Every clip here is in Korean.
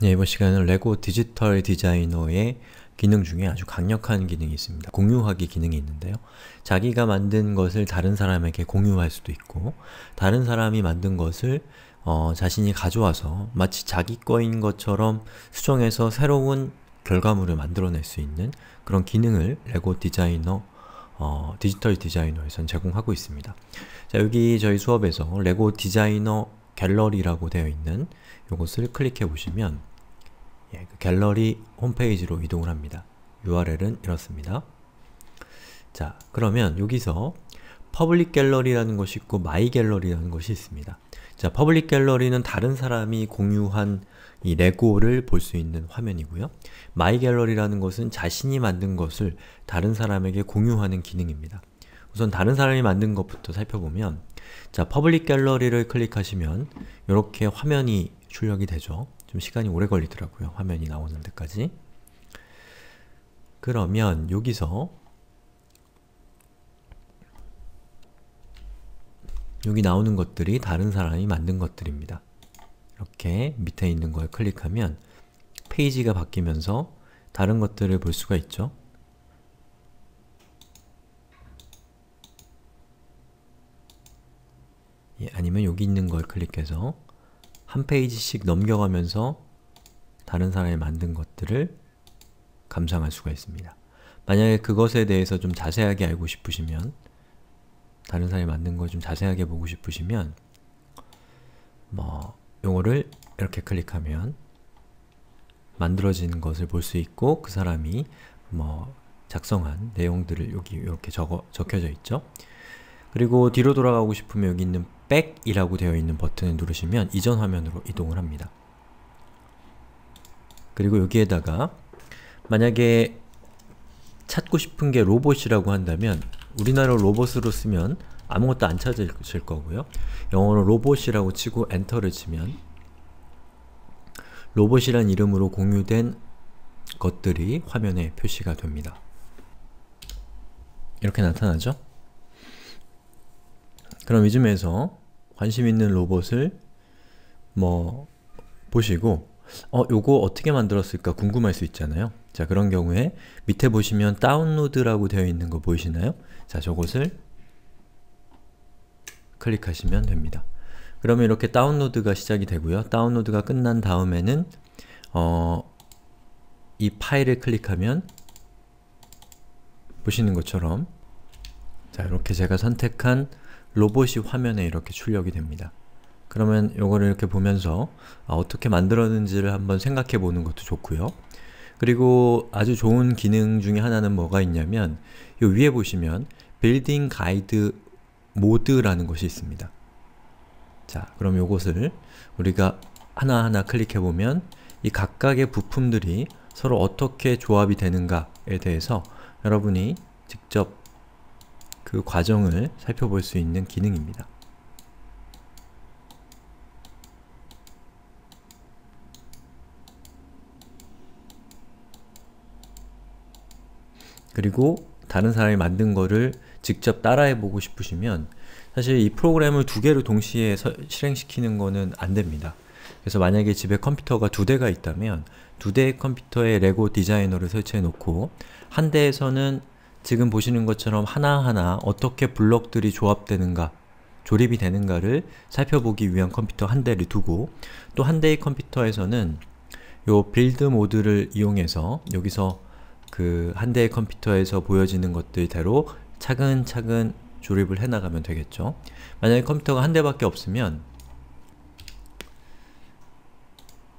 네, 이번 시간은 레고 디지털 디자이너의 기능 중에 아주 강력한 기능이 있습니다. 공유하기 기능이 있는데요. 자기가 만든 것을 다른 사람에게 공유할 수도 있고 다른 사람이 만든 것을 어, 자신이 가져와서 마치 자기 거인 것처럼 수정해서 새로운 결과물을 만들어낼 수 있는 그런 기능을 레고 디자이너 어, 디지털 디자이너에선 제공하고 있습니다. 자, 여기 저희 수업에서 레고 디자이너 갤러리라고 되어 있는 이것을 클릭해 보시면 예, 그 갤러리 홈페이지로 이동을 합니다. URL은 이렇습니다. 자, 그러면 여기서 퍼블릭 갤러리라는 것이 있고 마이 갤러리라는 것이 있습니다. 자, 퍼블릭 갤러리는 다른 사람이 공유한 이 레고를 볼 수 있는 화면이고요. 마이 갤러리라는 것은 자신이 만든 것을 다른 사람에게 공유하는 기능입니다. 우선 다른 사람이 만든 것부터 살펴보면 자, 퍼블릭 갤러리를 클릭하시면 이렇게 화면이 출력이 되죠. 좀 시간이 오래 걸리더라고요. 화면이 나오는 데까지. 그러면 여기서 여기 나오는 것들이 다른 사람이 만든 것들입니다. 이렇게 밑에 있는 걸 클릭하면 페이지가 바뀌면서 다른 것들을 볼 수가 있죠. 아니면 여기 있는 걸 클릭해서 한 페이지씩 넘겨가면서 다른 사람이 만든 것들을 감상할 수가 있습니다. 만약에 그것에 대해서 좀 자세하게 알고 싶으시면 다른 사람이 만든 걸 좀 자세하게 보고 싶으시면 뭐 요거를 이렇게 클릭하면 만들어진 것을 볼 수 있고 그 사람이 뭐 작성한 내용들을 여기 이렇게 적어, 적혀져 있죠. 그리고 뒤로 돌아가고 싶으면 여기 있는 back이라고 되어 있는 버튼을 누르시면 이전 화면으로 이동을 합니다. 그리고 여기에다가 만약에 찾고 싶은 게 로봇이라고 한다면 우리나라 로봇으로 쓰면 아무것도 안 찾으실 거고요. 영어로 로봇이라고 치고 엔터를 치면 로봇이란 이름으로 공유된 것들이 화면에 표시가 됩니다. 이렇게 나타나죠? 그럼 이쯤에서 관심 있는 로봇을 뭐 보시고 어 요거 어떻게 만들었을까 궁금할 수 있잖아요. 자 그런 경우에 밑에 보시면 다운로드라고 되어 있는 거 보이시나요? 자 저것을 클릭하시면 됩니다. 그러면 이렇게 다운로드가 시작이 되고요. 다운로드가 끝난 다음에는 어, 이 파일을 클릭하면 보시는 것처럼 자 이렇게 제가 선택한 로봇이 화면에 이렇게 출력이 됩니다. 그러면 이거를 이렇게 보면서 아, 어떻게 만들었는지를 한번 생각해 보는 것도 좋고요. 그리고 아주 좋은 기능 중에 하나는 뭐가 있냐면 이 위에 보시면 빌딩 가이드 모드라는 것이 있습니다. 자, 그럼 요것을 우리가 하나하나 클릭해보면 이 각각의 부품들이 서로 어떻게 조합이 되는가에 대해서 여러분이 직접 그 과정을 살펴볼 수 있는 기능입니다. 그리고 다른 사람이 만든 거를 직접 따라해보고 싶으시면 사실 이 프로그램을 두 개를 동시에 서, 실행시키는 거는 안 됩니다. 그래서 만약에 집에 컴퓨터가 두 대가 있다면 두 대의 컴퓨터에 레고 디자이너를 설치해 놓고 한 대에서는 지금 보시는 것처럼 하나하나 어떻게 블럭들이 조합되는가 조립이 되는가를 살펴보기 위한 컴퓨터 한 대를 두고 또 한 대의 컴퓨터에서는 요 빌드 모드를 이용해서 여기서 그 한 대의 컴퓨터에서 보여지는 것들대로 차근차근 조립을 해나가면 되겠죠. 만약에 컴퓨터가 한 대밖에 없으면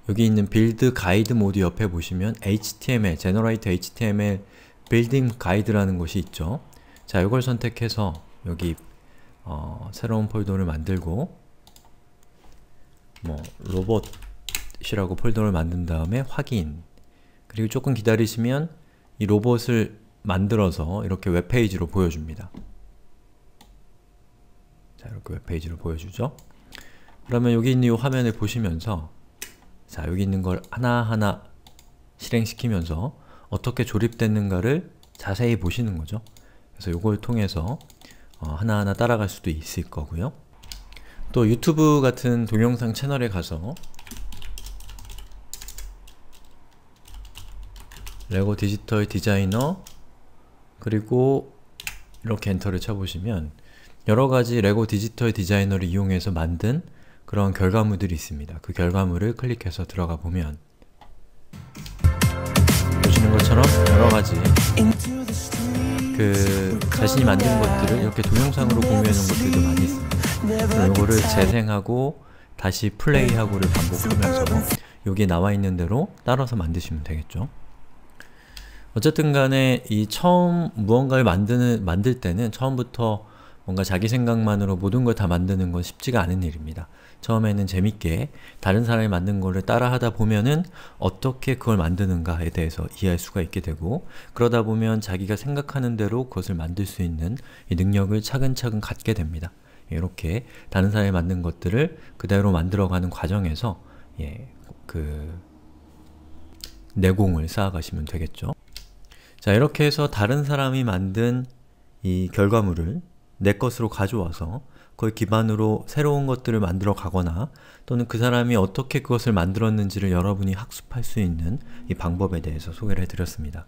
여기 있는 빌드 가이드 모드 옆에 보시면 HTML, g e n e r a t HTML 빌딩 가이드라는 곳이 있죠. 자, 이걸 선택해서 여기 어, 새로운 폴더를 만들고 뭐 로봇이라고 폴더를 만든 다음에 확인 그리고 조금 기다리시면 이 로봇을 만들어서 이렇게 웹페이지로 보여줍니다. 자, 이렇게 웹페이지로 보여주죠. 그러면 여기 있는 이 화면을 보시면서 자, 여기 있는 걸 하나하나 실행시키면서 어떻게 조립됐는가를 자세히 보시는 거죠. 그래서 이걸 통해서 어, 하나하나 따라갈 수도 있을 거고요. 또 유튜브 같은 동영상 채널에 가서 레고 디지털 디자이너 그리고 이렇게 엔터를 쳐보시면 여러가지 레고 디지털 디자이너를 이용해서 만든 그런 결과물들이 있습니다. 그 결과물을 클릭해서 들어가 보면 보시는 것처럼 여러 가지 그 자신이 만든 것들을 이렇게 동영상으로 공유해 놓은 것들도 많이 있습니다. 이거를 재생하고 다시 플레이하고를 반복하면서 여기에 나와 있는 대로 따라서 만드시면 되겠죠. 어쨌든 간에 이 처음 무언가를 만드는, 만들 때는 처음부터 뭔가 자기 생각만으로 모든 걸 다 만드는 건 쉽지가 않은 일입니다. 처음에는 재밌게 다른 사람이 만든 거를 따라 하다 보면은 어떻게 그걸 만드는가에 대해서 이해할 수가 있게 되고 그러다 보면 자기가 생각하는 대로 그것을 만들 수 있는 능력을 차근차근 갖게 됩니다. 이렇게 다른 사람이 만든 것들을 그대로 만들어가는 과정에서 예, 그 내공을 쌓아가시면 되겠죠. 자 이렇게 해서 다른 사람이 만든 이 결과물을 내 것으로 가져와서 그걸 기반으로 새로운 것들을 만들어 가거나 또는 그 사람이 어떻게 그것을 만들었는지를 여러분이 학습할 수 있는 이 방법에 대해서 소개를 해드렸습니다.